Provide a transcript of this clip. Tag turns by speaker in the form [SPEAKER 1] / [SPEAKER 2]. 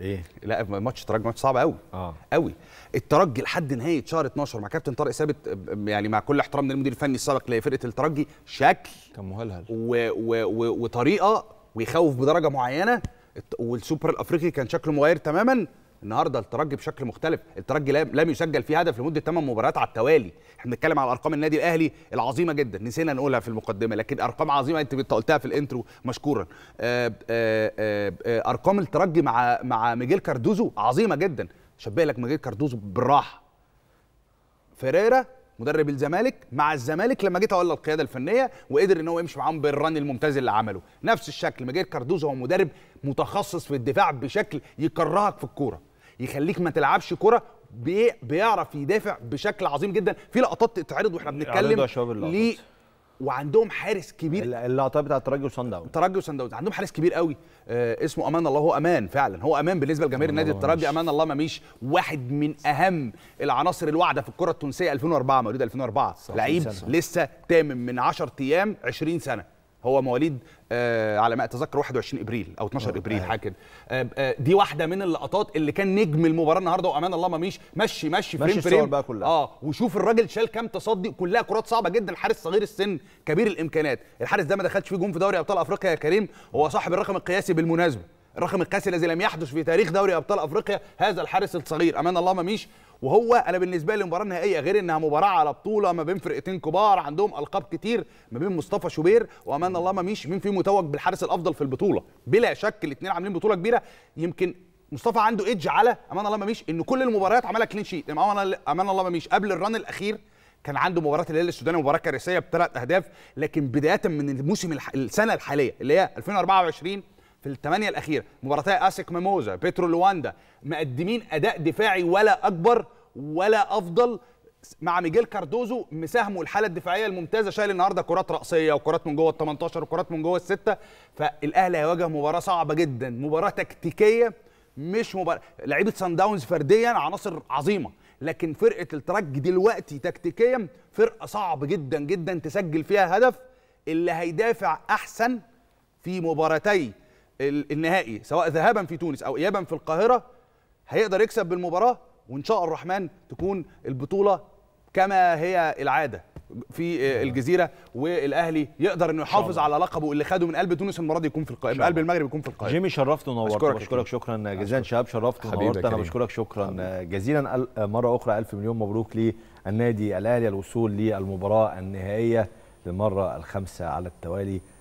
[SPEAKER 1] ايه لا ماتش الترجي ماتش صعب قوي اه قوي الترجي لحد نهايه شهر 12 مع كابتن طارق ثابت يعني مع كل احترام للمدير الفني السابق لفرقه الترجي شكل كان مهلهل و... و... و... وطريقه ويخوف بدرجه معينه والسوبر الافريقي كان شكله مغاير تماما النهارده الترجي بشكل مختلف الترجي لم يسجل فيه هدف لمده 8 مباريات على التوالي احنا بنتكلم على ارقام النادي الاهلي العظيمه جدا نسينا نقولها في المقدمه لكن ارقام عظيمه انت قلتها في الانترو مشكورا آه، آه، آه، ارقام الترجي مع مع ميجيل كاردوزو عظيمه جدا شبه لك ميجيل كاردوزو بالراحه فيريرا مدرب الزمالك مع الزمالك لما جيت اقول القياده الفنيه وقدر ان هو يمشي معاهم بالرن الممتاز اللي عمله نفس الشكل ميجيل كاردوزو هو مدرب متخصص في الدفاع بشكل يكرهك في الكوره يخليك ما تلعبش كره بيعرف يدافع بشكل عظيم جدا في لقطات تتعرض واحنا بنتكلم ليه وعندهم حارس كبير اللقطه بتاع الترجي وصن داونز الترجي وصن داونز عندهم حارس كبير قوي آه اسمه امان الله هو امان فعلا هو امان بالنسبه لجماهير النادي الترجي امان الله مميش واحد من اهم العناصر الواعده في الكره التونسيه 2004 مواليد 2004 لعيب لسه تامن من 10 ايام 20 سنه هو مواليد آه على ما اتذكر 21 ابريل او 12 آه، ابريل آه. حاجه كده آه آه دي واحده من اللقطات اللي كان نجم المباراه النهارده وامان الله ما مش مشي مشي فريم فريم بقى كلها. اه وشوف الراجل شال كام تصدي كلها كرات صعبه جدا الحارس صغير السن كبير الامكانات الحارس ده ما دخلش فيه جون في دوري ابطال افريقيا يا كريم هو صاحب الرقم القياسي بالمناسبه الرقم القاسي الذي لم يحدث في تاريخ دوري ابطال افريقيا هذا الحارس الصغير امان الله مميش وهو انا بالنسبه لي المباراه النهائيه غير انها مباراه على بطوله ما بين فرقتين كبار عندهم القاب كتير ما بين مصطفى شوبير وامان الله مميش مين في متوج بالحارس الافضل في البطوله بلا شك الاثنين عاملين بطوله كبيره يمكن مصطفى عنده ايدج على امان الله مميش ان كل المباريات عملها كلين شيت امان الله مميش قبل الران الاخير كان عنده مباراه الهلال السوداني مباراه كارثيه بثلاث اهداف لكن بدايه من الموسم السنه الحاليه اللي هي 2024 في الثمانيه الاخيره مباراتي اسك ميموزا بيترو لواندا مقدمين اداء دفاعي ولا اكبر ولا افضل مع ميجيل كاردوزو مساهموا الحاله الدفاعيه الممتازه شايل النهارده كرات راسيه وكرات من جوه ال 18 وكرات من جوه السته فالاهلي هيواجه مباراه صعبه جدا مباراه تكتيكيه مش مباراه لعيبه سان داونز فرديا عناصر عظيمه لكن فرقه الترج دلوقتي تكتيكيا فرقه صعب جدا جدا تسجل فيها هدف اللي هيدافع احسن في مباراتي النهائي سواء ذهابا في تونس او ايابا في القاهره هيقدر يكسب بالمباراه وان شاء الرحمن تكون البطوله كما هي العاده في آه، الجزيره والاهلي يقدر انه يحافظ على لقبه اللي خده من قلب تونس المره دي يكون في القاهره من قلب المغرب يكون في القاهره جيمي شرفت ونورت بشكرك, بشكرك شكرا جزيلا شباب شرفت ونورت انا بشكرك شكرا جزيلا مره اخرى الف مليون مبروك للنادي الاهلي الوصول للمباراه النهائيه للمره الخامسه على التوالي